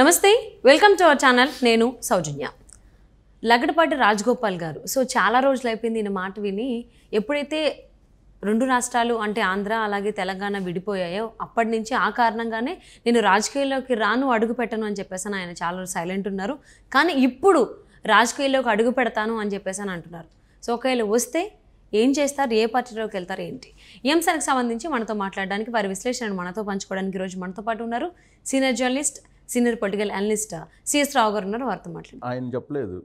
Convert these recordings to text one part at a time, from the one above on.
నమస్తే welcome to our channel నేను సౌజన్య లగడపాటి రాజగోపాల్ గారు సో చాలా రోజులు అయిపోయింది ఈయన మాట విని ఎప్పుడైతే రెండు రాష్ట్రాలు అంటే ఆంధ్ర అలాగే తెలంగాణ విడిపోయాయో అప్పటి నుంచి ఆ కారణంగానే నేను రాజకీయాల్లోకి రాను అడుగు పెట్టను అని చెప్పేసి ఆయన చాలా సైలెంట్ ఉన్నారు కానీ ఇప్పుడు రాజకీయాల్లోకి అడుగు పెడతాను అని చెప్పేసి అంటున్నారు సో ఒకవేళ వస్తే ఏం చేస్తారు ఏ పార్టీలోకి వెళ్తారు ఏంటి ఈ అంశానికి సంబంధించి మనతో మాట్లాడడానికి వారి విశ్లేషణను మనతో పంచుకోవడానికి ఈరోజు మనతో పాటు ఉన్నారు senior journalist senior political analyst CS Rao గారు ఉన్నారు వారితో మాట్లాడు ఆయన చెప్పలేదు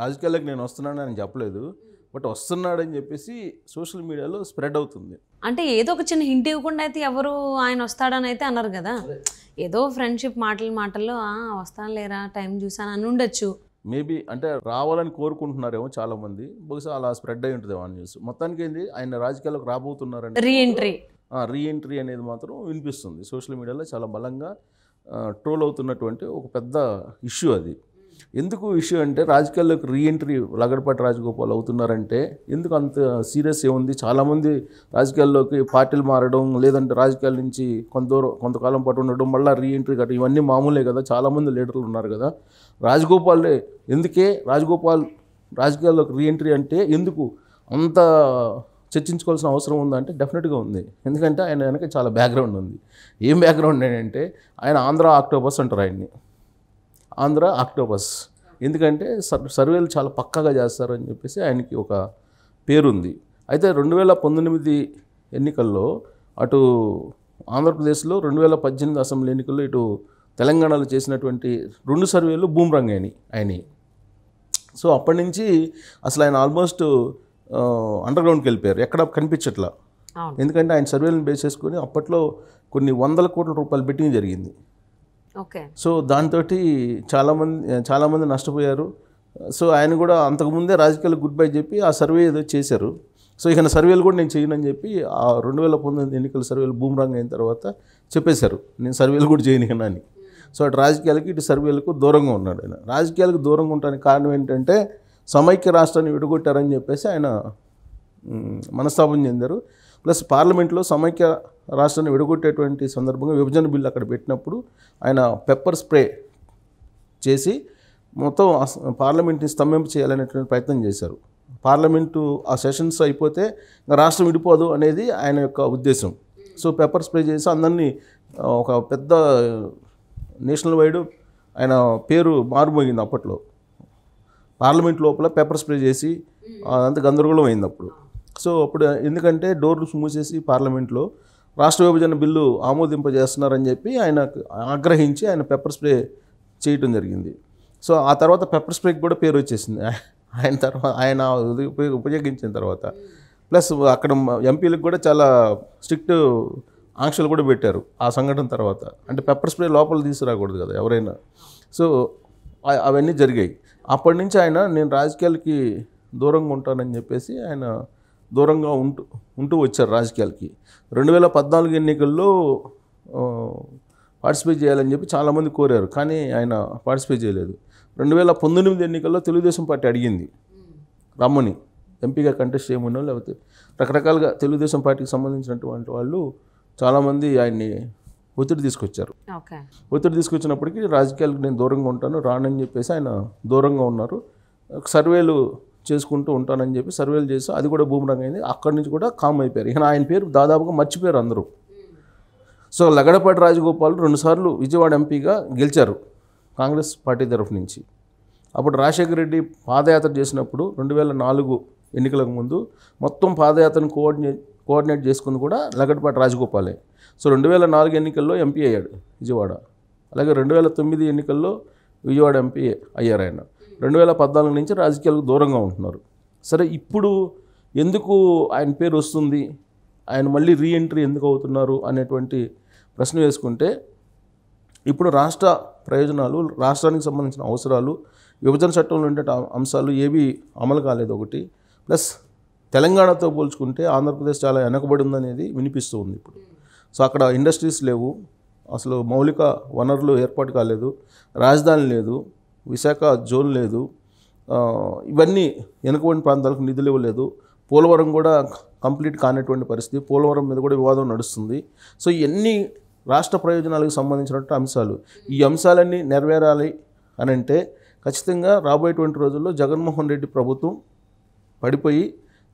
రాజకీయాలకు నేను వస్తున్నాను ఆయన చెప్పలేదు బట్ వస్తున్నాడని చెప్పేసి సోషల్ మీడియాలో స్ప్రెడ్ అవుతుంది అంటే ఏదో ఒక చిన్న హింట్ ఇవ్వకుండా అయితే ఎవరు ఆయన వస్తాడని అయితే అన్నారు కదా ఏదో ఫ్రెండ్షిప్ మాటల మాటల్లో వస్తాను లేరా టైం చూసాను అని ఉండొచ్చు మేబీ అంటే రావాలని కోరుకుంటున్నారేమో చాలా మంది బహుశా అలా స్ప్రెడ్ అయి ఉంటుంది అని న్యూస్ మొత్తానికి ఏంది ఆయన రాజకీయాలకు రాబోతున్నారని రీఎంట్రీ రీఎంట్రీ అనేది మాత్రం వినిపిస్తుంది సోషల్ మీడియాలో చాలా బలంగా ట్రోల్ అవుతున్నటువంటి ఒక పెద్ద ఇష్యూ అది ఎందుకు ఇష్యూ అంటే రాజకీయాల్లోకి రీఎంట్రీ లగడపాటి రాజగోపాల్ అవుతున్నారంటే ఎందుకు అంత సీరియస్ ఏముంది చాలామంది రాజకీయాల్లోకి పార్టీలు మారడం లేదంటే రాజకీయాల నుంచి కొంత కొంతకాలం పాటు ఉండడం మళ్ళీ రీఎంట్రీ కట్టడం ఇవన్నీ మామూలే కదా చాలామంది లీడర్లు ఉన్నారు కదా రాజగోపాలే ఎందుకే రాజగోపాల్ రాజకీయాల్లోకి రీఎంట్రీ అంటే ఎందుకు అంత చర్చించుకోవాల్సిన అవసరం ఉందంటే డెఫినెట్గా ఉంది ఎందుకంటే ఆయన వెనక చాలా బ్యాక్గ్రౌండ్ ఉంది ఏం బ్యాక్గ్రౌండ్ ఏంటంటే ఆయన ఆంధ్ర ఆక్టోపస్ అంటారు ఆయన్ని ఆంధ్ర ఆక్టోపస్ ఎందుకంటే సర్వేలు చాలా పక్కాగా చేస్తారు అని చెప్పేసి ఆయనకి ఒక పేరుంది అయితే రెండు వేల పంతొమ్మిది ఎన్నికల్లో అటు ఆంధ్రప్రదేశ్లో రెండు వేల పద్దెనిమిది అసెంబ్లీ ఎన్నికల్లో ఇటు తెలంగాణలో చేసినటువంటి రెండు సర్వేలు బూమ్రంగ్ అయినాయి ఆయన సో అప్పటి నుంచి అసలు ఆయన ఆల్మోస్ట్ అండర్గ్రౌండ్కి వెళ్ళిపోయారు ఎక్కడ కనిపించట్లా ఎందుకంటే ఆయన సర్వేలను బేస్ చేసుకుని అప్పట్లో కొన్ని వందల కోట్ల రూపాయలు బెట్టింగ్ జరిగింది ఓకే సో దాంతో చాలామంది చాలామంది నష్టపోయారు సో ఆయన కూడా అంతకుముందే రాజకీయాలు గుడ్ బై చెప్పి ఆ సర్వే ఏదో చేశారు సో ఇక సర్వేలు కూడా నేను చేయనని చెప్పి ఆ రెండు వేల పంతొమ్మిది ఎన్నికల సర్వేలు బూమ్రాంగ్ అయిన తర్వాత చెప్పేశారు నేను సర్వేలు కూడా చేయను అని సో అటు రాజకీయాలకు ఇటు సర్వేలకు దూరంగా ఉన్నాడు ఆయన రాజకీయాలకు దూరంగా ఉంటానికి కారణం ఏంటంటే సమైక్య రాష్ట్రాన్ని విడగొట్టారని చెప్పేసి ఆయన మనస్తాపం చెందారు ప్లస్ పార్లమెంట్లో సమైక్య రాష్ట్రాన్ని విడగొట్టేటువంటి సందర్భంగా విభజన బిల్లు అక్కడ పెట్టినప్పుడు ఆయన పెప్పర్ స్ప్రే చేసి మొత్తం పార్లమెంట్ని స్తంభింప చేయాలనేటువంటి ప్రయత్నం చేశారు పార్లమెంటు ఆ సెషన్స్ అయిపోతే రాష్ట్రం విడిపోదు అనేది ఆయన యొక్క ఉద్దేశం సో పెప్పర్ స్ప్రే చేసి అందరినీ ఒక పెద్ద నేషనల్ వైడ్ ఆయన పేరు మారుమోగింది అప్పట్లో పార్లమెంట్ లోపల పేపర్ స్ప్రే చేసి అంత గందరగోళం అయింది అప్పుడు సో అప్పుడు ఎందుకంటే డోర్లు మూసేసి పార్లమెంట్లో రాష్ట్ర విభజన బిల్లు ఆమోదింపజేస్తున్నారని చెప్పి ఆయన ఆగ్రహించి ఆయన పెప్పర్ స్ప్రే చేయటం జరిగింది సో ఆ తర్వాత పెప్పర్ స్ప్రేకి కూడా పేరు వచ్చేసింది ఆయన తర్వాత ఆయన ఉపయోగించిన తర్వాత ప్లస్ అక్కడ ఎంపీలకు కూడా చాలా స్ట్రిక్ట్ ఆంక్షలు కూడా పెట్టారు ఆ సంఘటన తర్వాత అంటే పెప్పర్ స్ప్రే లోపల తీసుకురాకూడదు కదా ఎవరైనా సో అవన్నీ జరిగాయి అప్పటి నుంచి ఆయన నేను రాజకీయాలకి దూరంగా ఉంటానని చెప్పేసి ఆయన దూరంగా ఉంటూ ఉంటూ వచ్చారు రాజకీయాలకి రెండు వేల పద్నాలుగు ఎన్నికల్లో పార్టిసిపేట్ చేయాలని చెప్పి చాలామంది కోరారు కానీ ఆయన పార్టిసిపేట్ చేయలేదు రెండు వేల పంతొమ్మిది ఎన్నికల్లో తెలుగుదేశం పార్టీ అడిగింది రమ్మని ఎంపీగా కంటెస్ట్ చేయమనో లేకపోతే రకరకాలుగా తెలుగుదేశం పార్టీకి సంబంధించినటువంటి వాళ్ళు చాలామంది ఆయన్ని ఒత్తిడి తీసుకొచ్చారు ఒత్తిడి తీసుకొచ్చినప్పటికీ రాజకీయాలకు నేను దూరంగా ఉంటాను రానని చెప్పేసి ఆయన దూరంగా ఉన్నారు సర్వేలు చేసుకుంటూ ఉంటానని చెప్పి సర్వేలు చేసి అది కూడా బూమరంగ్ అయింది అక్కడి నుంచి కూడా కామ్ అయిపోయారు ఇక ఆయన పేరు దాదాపుగా మర్చిపోయారు అందరూ సో లగడపాటి రాజగోపాల్ రెండుసార్లు విజయవాడ ఎంపీగా గెలిచారు కాంగ్రెస్ పార్టీ తరఫు నుంచి అప్పుడు రాజశేఖర రెడ్డి పాదయాత్ర చేసినప్పుడు రెండు వేల నాలుగు ఎన్నికలకు ముందు మొత్తం పాదయాత్రను కోఆర్డినేట్ కోఆర్డినేట్ చేసుకుంది కూడా లగడపాటి రాజగోపాలే సో రెండు వేల నాలుగు ఎన్నికల్లో ఎంపీ అయ్యాడు విజయవాడ అలాగే రెండు వేల తొమ్మిది ఎన్నికల్లో విజయవాడ ఎంపీ అయ్యారు ఆయన రెండు వేల పద్నాలుగు నుంచి రాజకీయాలకు దూరంగా ఉంటున్నారు సరే ఇప్పుడు ఎందుకు ఆయన పేరు వస్తుంది ఆయన మళ్ళీ రీఎంట్రీ ఎందుకు అవుతున్నారు అనేటువంటి ప్రశ్న వేసుకుంటే ఇప్పుడు రాష్ట్ర ప్రయోజనాలు రాష్ట్రానికి సంబంధించిన అవసరాలు విభజన చట్టంలో ఉండే అంశాలు ఏవి అమలు కాలేదు ఒకటి ప్లస్ తెలంగాణతో పోల్చుకుంటే ఆంధ్రప్రదేశ్ చాలా వెనకబడి ఉందనేది వినిపిస్తూ ఉంది ఇప్పుడు సో అక్కడ ఇండస్ట్రీస్ లేవు అసలు మౌలిక వనరులు ఏర్పాటు కాలేదు రాజధాని లేదు విశాఖ జోన్ లేదు ఇవన్నీ వెనుకబడిన ప్రాంతాలకు నిధులు ఇవ్వలేదు పోలవరం కూడా కంప్లీట్ కానటువంటి పరిస్థితి పోలవరం మీద కూడా వివాదం నడుస్తుంది సో ఇవన్నీ రాష్ట్ర ప్రయోజనాలకు సంబంధించినటువంటి అంశాలు ఈ అంశాలన్నీ నెరవేరాలి అని అంటే ఖచ్చితంగా రాబోయేటువంటి రోజుల్లో జగన్మోహన్ రెడ్డి ప్రభుత్వం పడిపోయి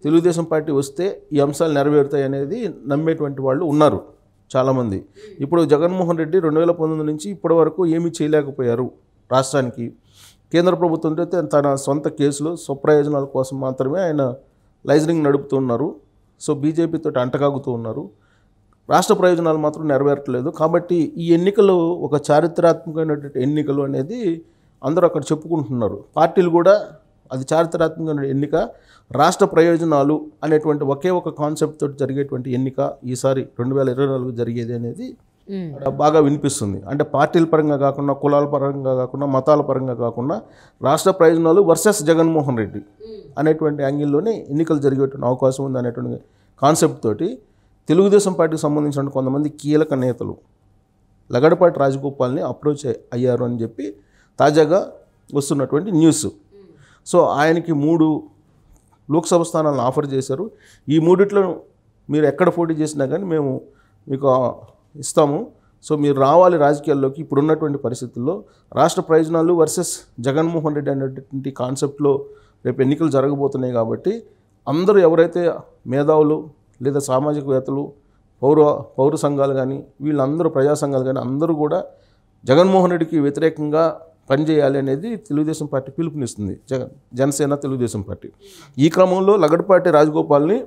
తెలుగుదేశం పార్టీ వస్తే ఈ అంశాలు నెరవేరుతాయి అనేది నమ్మేటువంటి వాళ్ళు ఉన్నారు చాలామంది ఇప్పుడు జగన్మోహన్ రెడ్డి రెండు వేల పంతొమ్మిది నుంచి ఇప్పటి వరకు ఏమీ చేయలేకపోయారు రాష్ట్రానికి కేంద్ర ప్రభుత్వం అయితే తన సొంత కేసులు స్వప్రయోజనాల కోసం మాత్రమే ఆయన లైజనింగ్ నడుపుతున్నారు సో బీజేపీతో అంటకాగుతూ ఉన్నారు రాష్ట్ర ప్రయోజనాలు మాత్రం నెరవేరట్లేదు కాబట్టి ఈ ఎన్నికలు ఒక చారిత్రాత్మకమైనటువంటి ఎన్నికలు అనేది అందరూ అక్కడ చెప్పుకుంటున్నారు పార్టీలు కూడా అది చారిత్రాత్మకంగా ఎన్నిక రాష్ట్ర ప్రయోజనాలు అనేటువంటి ఒకే ఒక కాన్సెప్ట్ తోటి జరిగేటువంటి ఎన్నిక ఈసారి రెండు వేల ఇరవై నాలుగు జరిగేది అనేది బాగా వినిపిస్తుంది అంటే పార్టీల పరంగా కాకుండా కులాల పరంగా కాకుండా మతాల పరంగా కాకుండా రాష్ట్ర ప్రయోజనాలు వర్సెస్ జగన్మోహన్ రెడ్డి అనేటువంటి యాంగిల్లోనే ఎన్నికలు జరిగేటువంటి అవకాశం ఉంది అనేటువంటి కాన్సెప్ట్ తోటి తెలుగుదేశం పార్టీకి సంబంధించిన కొంతమంది కీలక నేతలు లగడపాటి రాజగోపాల్ని అప్రోచ్ అయ్యారు అని చెప్పి తాజాగా వస్తున్నటువంటి న్యూస్ సో ఆయనకి మూడు లోక్సభ స్థానాలను ఆఫర్ చేశారు ఈ మూడిట్లో మీరు ఎక్కడ పోటీ చేసినా కానీ మేము మీకు ఇస్తాము సో మీరు రావాలి రాజకీయాల్లోకి ఇప్పుడున్నటువంటి పరిస్థితుల్లో రాష్ట్ర ప్రయోజనాలు వర్సెస్ జగన్మోహన్ రెడ్డి అనేటువంటి కాన్సెప్ట్లో రేపు ఎన్నికలు జరగబోతున్నాయి కాబట్టి అందరూ ఎవరైతే మేధావులు లేదా సామాజికవేత్తలు పౌర పౌర సంఘాలు కానీ వీళ్ళందరూ ప్రజా సంఘాలు కానీ అందరూ కూడా జగన్మోహన్ రెడ్డికి వ్యతిరేకంగా పనిచేయాలి అనేది తెలుగుదేశం పార్టీ పిలుపునిస్తుంది జగన్ జనసేన తెలుగుదేశం పార్టీ ఈ క్రమంలో లగడపాటి రాజగోపాల్ని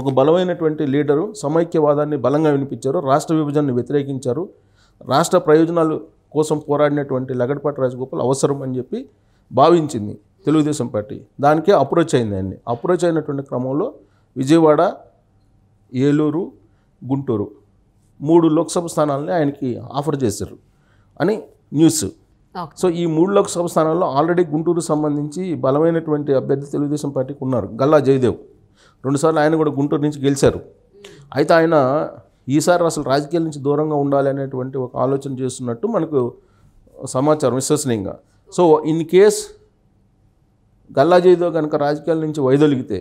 ఒక బలమైనటువంటి లీడరు సమైక్యవాదాన్ని బలంగా వినిపించారు రాష్ట్ర విభజనను వ్యతిరేకించారు రాష్ట్ర ప్రయోజనాలు కోసం పోరాడినటువంటి లగడపాటి రాజగోపాల్ అవసరం అని చెప్పి భావించింది తెలుగుదేశం పార్టీ దానికే అప్రోచ్ అయింది ఆయన్ని అప్రోచ్ అయినటువంటి క్రమంలో విజయవాడ ఏలూరు గుంటూరు మూడు లోక్సభ స్థానాలని ఆయనకి ఆఫర్ చేశారు అని న్యూస్ సో ఈ మూడు లోక్సభ స్థానాల్లో ఆల్రెడీ గుంటూరు సంబంధించి బలమైనటువంటి అభ్యర్థి తెలుగుదేశం పార్టీకి ఉన్నారు గల్లా జయదేవ్ రెండుసార్లు ఆయన కూడా గుంటూరు నుంచి గెలిచారు అయితే ఆయన ఈసారి అసలు రాజకీయాల నుంచి దూరంగా ఉండాలి అనేటువంటి ఒక ఆలోచన చేస్తున్నట్టు మనకు సమాచారం విశ్వసనీయంగా so in case Galla Jayadev కనుక రాజకీయాల నుంచి వైదొలిగితే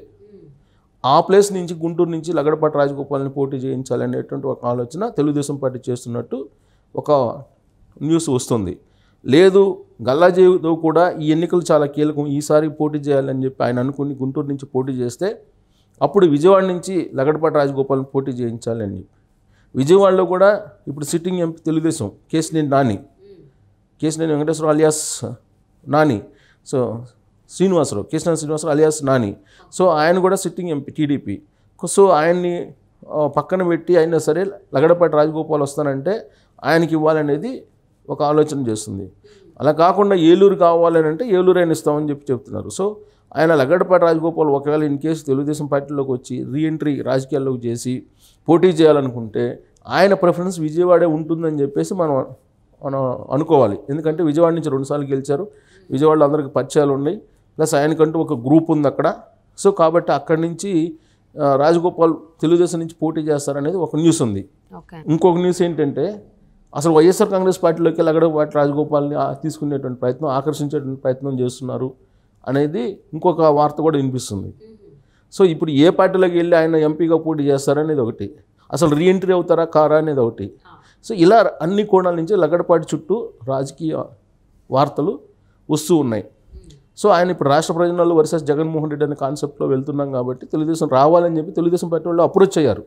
ఆ ప్లేస్ నుంచి గుంటూరు నుంచి లగడపాటి రాజగోపాల్ని పోటీ చేయించాలనేటువంటి ఒక ఆలోచన తెలుగుదేశం పార్టీ చేస్తున్నట్టు ఒక న్యూస్ వస్తుంది లేదు గల్లాజీతో కూడా ఈ ఎన్నికలు చాలా కీలకం ఈసారి పోటీ చేయాలని చెప్పి ఆయన అనుకుని గుంటూరు నుంచి పోటీ చేస్తే అప్పుడు విజయవాడ నుంచి లగడపాటి రాజగోపాల్ని పోటీ చేయించాలని చెప్పి విజయవాడలో కూడా ఇప్పుడు sitting MP Telugu Desam Kesineni Nani Kesineni Venkateswara alias Nani so Srinivasa Rao Kesineni Srinivasa Rao alias Nani so ఆయన కూడా సిట్టింగ్ ఎంపీ టీడీపీ సో ఆయన్ని పక్కన పెట్టి అయినా సరే లగడపాటి రాజగోపాల్ వస్తానంటే ఆయనకి ఇవ్వాలనేది ఒక ఆలోచన చేస్తుంది అలా కాకుండా ఏలూరు కావాలని అంటే ఏలూరు ఆయన ఇస్తామని చెప్పి చెప్తున్నారు సో ఆయన లగడపాటి రాజగోపాల్ ఒకవేళ ఇన్ కేసు తెలుగుదేశం పార్టీలోకి వచ్చి రీఎంట్రీ రాజకీయాల్లోకి చేసి పోటీ చేయాలనుకుంటే ఆయన ప్రిఫరెన్స్ విజయవాడే ఉంటుందని చెప్పేసి మనం మనం అనుకోవాలి ఎందుకంటే విజయవాడ నుంచి రెండుసార్లు గెలిచారు విజయవాడలో అందరికి పరిచయాలు ఉన్నాయి ప్లస్ ఆయనకంటూ ఒక గ్రూప్ ఉంది అక్కడ సో కాబట్టి అక్కడి నుంచి రాజగోపాల్ తెలుగుదేశం నుంచి పోటీ చేస్తారనేది ఒక న్యూస్ ఉంది ఇంకొక న్యూస్ ఏంటంటే అసలు వైఎస్ఆర్ కాంగ్రెస్ పార్టీలోకి వెళ్ళి అక్కడ వాటి రాజగోపాల్ని తీసుకునేటువంటి ప్రయత్నం ఆకర్షించేటువంటి ప్రయత్నం చేస్తున్నారు అనేది ఇంకొక వార్త కూడా వినిపిస్తుంది సో ఇప్పుడు ఏ పార్టీలోకి వెళ్ళి ఆయన ఎంపీగా పోటీ చేస్తారనేది ఒకటి అసలు రీఎంట్రీ అవుతారా కారా అనేది ఒకటి సో ఇలా అన్ని కోణాల నుంచి లగడపాటి చుట్టూ రాజకీయ వార్తలు వస్తూ ఉన్నాయి సో ఆయన ఇప్పుడు రాష్ట్ర ప్రయోజనాలు వర్సెస్ జగన్మోహన్ రెడ్డి అనే కాన్సెప్ట్లో వెళ్తున్నాం కాబట్టి తెలుగుదేశం రావాలని చెప్పి తెలుగుదేశం పార్టీ వాళ్ళు అప్రోచ్ అయ్యారు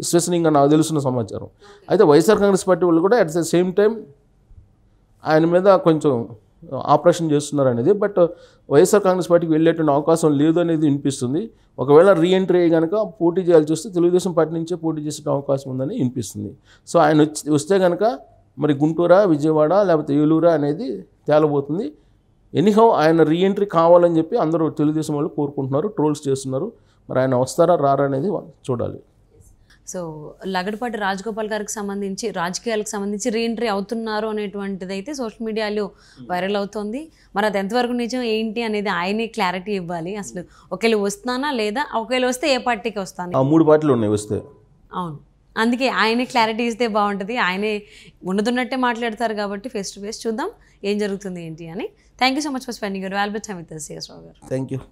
విశ్వసనీయంగా నాకు తెలుసున్న సమాచారం అయితే వైఎస్ఆర్ కాంగ్రెస్ పార్టీ వాళ్ళు కూడా అట్ ద సేమ్ టైం ఆయన మీద కొంచెం ఆపరేషన్ చేస్తున్నారు అనేది బట్ వైఎస్ఆర్ కాంగ్రెస్ పార్టీకి వెళ్ళేటువంటి అవకాశం లేదు అనేది వినిపిస్తుంది ఒకవేళ రీఎంట్రీ అయ్యి కనుక పోటీ చేయాల్సి వస్తే తెలుగుదేశం పార్టీ నుంచే పోటీ చేసే అవకాశం ఉందని వినిపిస్తుంది సో ఆయన వచ్చి వస్తే కనుక మరి గుంటూరా విజయవాడ లేకపోతే ఏలూరా అనేది తేలబోతుంది ఎనీహౌ ఆయన రీఎంట్రీ కావాలని చెప్పి అందరూ తెలుగుదేశం వాళ్ళు కోరుకుంటున్నారు ట్రోల్స్ చేస్తున్నారు మరి ఆయన వస్తారా రారా అనేది చూడాలి సో లగడపాటి రాజగోపాల్ గారికి సంబంధించి రాజకీయాలకు సంబంధించి రీఎంట్రీ అవుతున్నారు అనేటువంటిది అయితే సోషల్ మీడియాలో వైరల్ అవుతోంది మరి అది ఎంతవరకు నిజం ఏంటి అనేది ఆయనే క్లారిటీ ఇవ్వాలి అసలు ఒకవేళ వస్తానా లేదా ఒకవేళ వస్తే ఏ పార్టీకి వస్తాను మూడు పార్టీలు ఉన్నాయి వస్తే అవును అందుకే ఆయనే క్లారిటీ ఇస్తే బాగుంటుంది ఆయనే ఉన్నదున్నట్టే మాట్లాడతారు కాబట్టి ఫేస్ టు ఫేస్ చూద్దాం ఏం జరుగుతుంది ఏంటి అని thank you so much for spending your valuable సమిత్ సిఎస్ రావు గారు థ్యాంక్ యూ